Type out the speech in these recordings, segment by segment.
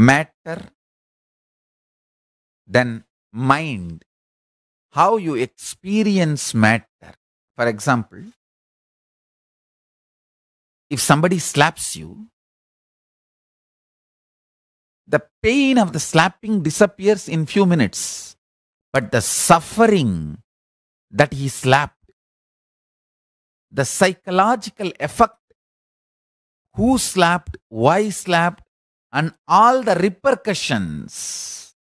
matter, then mind. How you experience matter. For example, if somebody slaps you, the pain of the slapping disappears in few minutes, but the suffering that he slapped, the psychological effect, who slapped, why slapped, and all the repercussions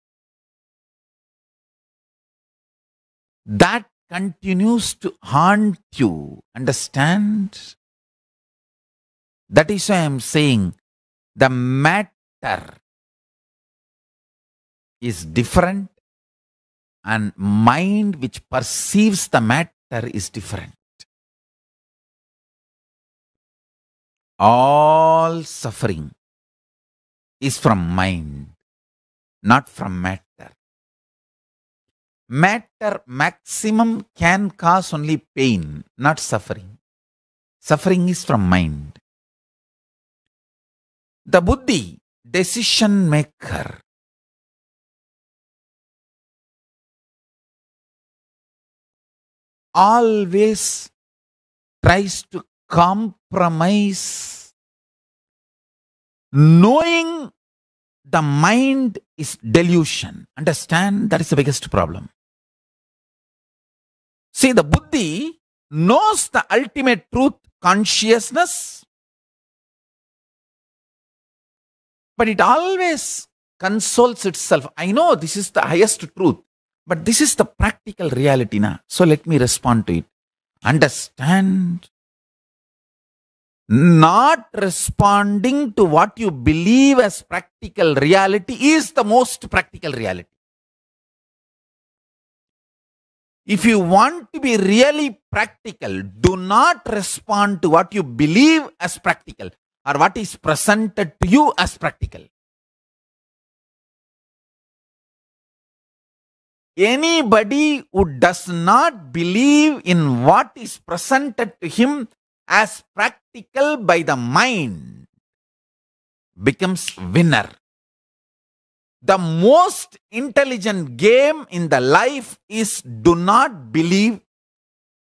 that continues to haunt you. Understand? That is why I am saying the matter is different and mind which perceives the matter is different. All suffering is from mind, not from matter. Matter maximum can cause only pain, not suffering. Suffering is from mind. The Buddhi, decision maker, always tries to compromise knowing the mind is delusion. Understand? That is the biggest problem. See, the buddhi knows the ultimate truth, consciousness, but it always consoles itself. I know this is the highest truth, but this is the practical reality now. So let me respond to it. Understand not responding to what you believe as practical reality is the most practical reality. If you want to be really practical, do not respond to what you believe as practical or what is presented to you as practical. Anybody who does not believe in what is presented to him as practical by the mind becomes winner. The most intelligent game in the life is do not believe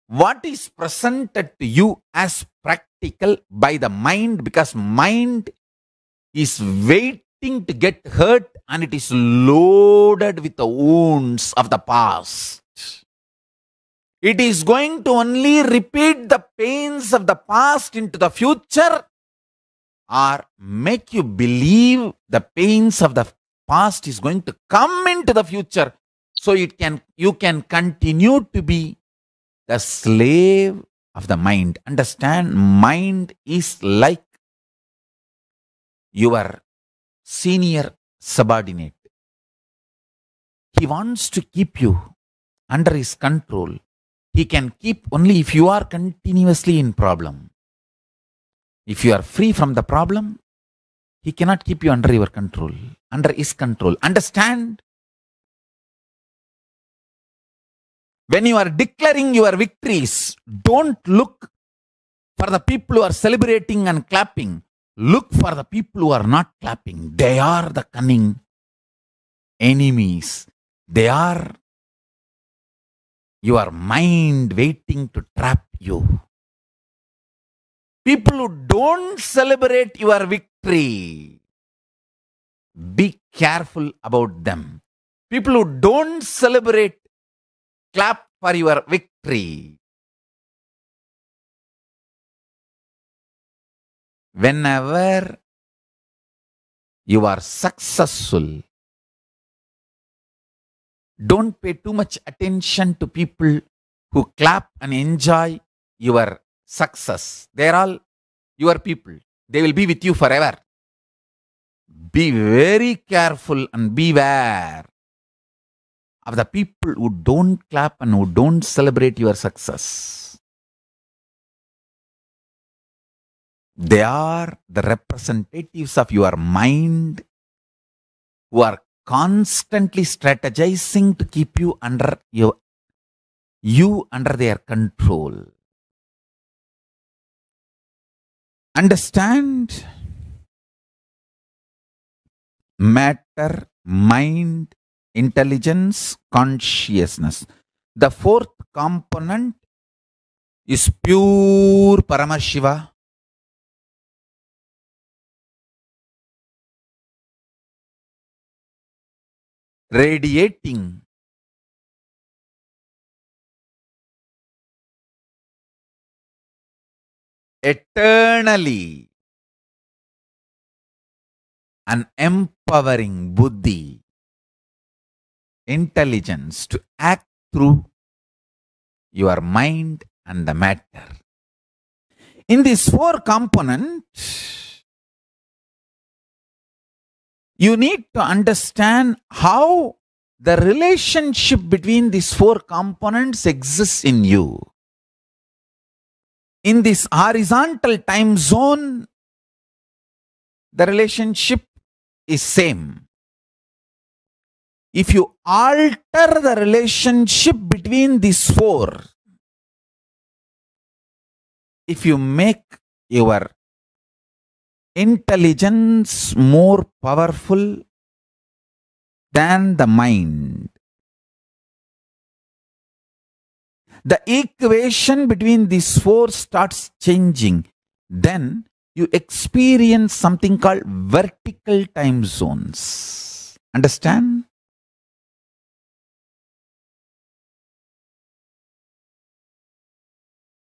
what is presented to you as practical by the mind because mind is waiting to get hurt and it is loaded with the wounds of the past. It is going to only repeat the pains of the past into the future or make you believe the pains of the past is going to come into the future so it can you can continue to be the slave of the mind understand mind is like your senior subordinate he wants to keep you under his control he can keep only if you are continuously in problem if you are free from the problem he cannot keep you under your control under his control understand when you are declaring your victories don't look for the people who are celebrating and clapping look for the people who are not clapping they are the cunning enemies they are your mind waiting to trap you. People who don't celebrate your victory, be careful about them. People who don't celebrate, clap for your victory. Whenever you are successful, don't pay too much attention to people who clap and enjoy your success. They're all your people. They will be with you forever. Be very careful and beware of the people who don't clap and who don't celebrate your success. They are the representatives of your mind who are constantly strategizing to keep you under your you under their control. Understand matter, mind, intelligence, consciousness. The fourth component is pure Paramashiva radiating eternally an empowering buddhi intelligence to act through your mind and the matter in these four components you need to understand how the relationship between these four components exists in you. In this horizontal time zone, the relationship is same. If you alter the relationship between these four, if you make your intelligence more powerful than the mind. The equation between these four starts changing. Then you experience something called vertical time zones. Understand?